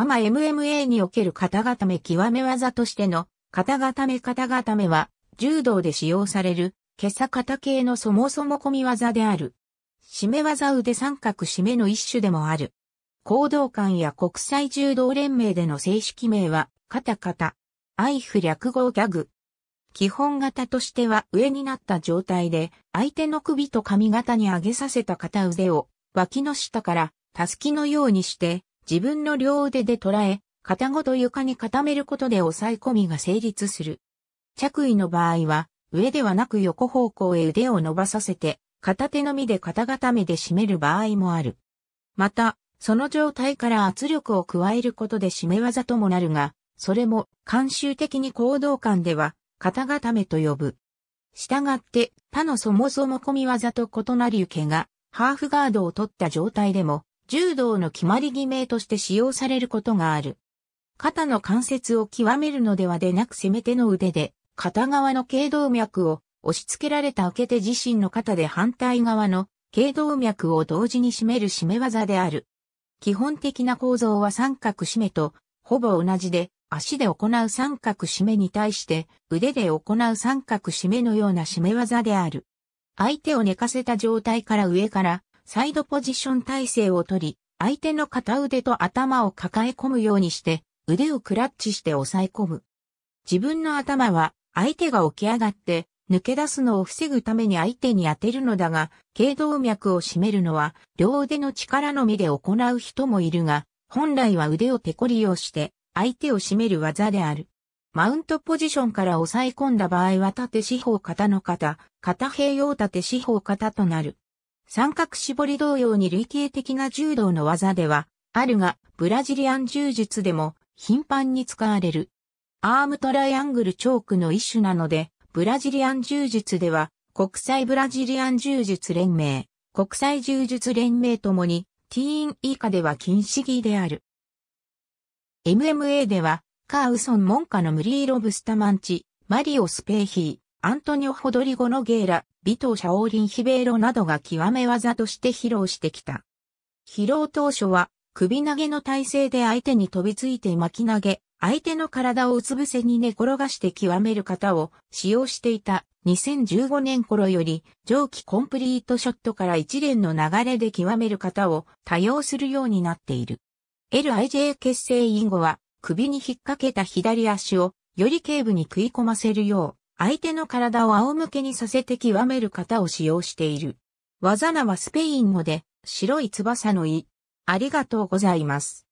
アマ MMA における肩固め極め技としての、肩固め肩固めは、柔道で使用される、袈さ型系のそもそも込み技である。締め技腕三角締めの一種でもある。行動館や国際柔道連盟での正式名は、肩肩。アイフ略語ギャグ。基本型としては上になった状態で、相手の首と髪型に上げさせた片腕を、脇の下から、たすきのようにして、自分の両腕で捉え、片ごと床に固めることで抑え込みが成立する。着衣の場合は、上ではなく横方向へ腕を伸ばさせて、片手のみで片固めで締める場合もある。また、その状態から圧力を加えることで締め技ともなるが、それも慣習的に行動感では、肩固めと呼ぶ。したがって、他のそもそも込み技と異なる受けが、ハーフガードを取った状態でも、柔道の決まり決めとして使用されることがある。肩の関節を極めるのではでなく攻めての腕で、片側の頸動脈を押し付けられた受け手自身の肩で反対側の頸動脈を同時に締める締め技である。基本的な構造は三角締めとほぼ同じで、足で行う三角締めに対して腕で行う三角締めのような締め技である。相手を寝かせた状態から上からサイドポジション体勢をとり、相手の片腕と頭を抱え込むようにして、腕をクラッチして抑え込む。自分の頭は相手が起き上がって抜け出すのを防ぐために相手に当てるのだが、頸動脈を締めるのは両腕の力のみで行う人もいるが、本来は腕を手こりをして相手を締める技である。マウントポジションから抑え込んだ場合は縦四方型の方、肩平用縦四方型となる。三角絞り同様に類型的な柔道の技では、あるが、ブラジリアン柔術でも頻繁に使われる。アームトライアングルチョークの一種なので、ブラジリアン柔術では、国際ブラジリアン柔術連盟、国際柔術連盟ともに、ティーン以下では禁止儀である。MMA では、カーウソン・モンカのムリーロ・ブスタマンチ、マリオ・スペーヒー。アントニオ・ホドリゴ・ノゲーラ、ビトー・シャオーリン・ヒベーロなどが極め技として披露してきた。披露当初は、首投げの体勢で相手に飛びついて巻き投げ、相手の体をうつ伏せに寝転がして極める方を使用していた2015年頃より上記コンプリートショットから一連の流れで極める方を多用するようになっている。LIJ 結成以後は首に引っ掛けた左足をより頸部に食い込ませるよう相手の体を仰向けにさせて極める型を使用している。技名はスペイン語で、白い翼の意。ありがとうございます。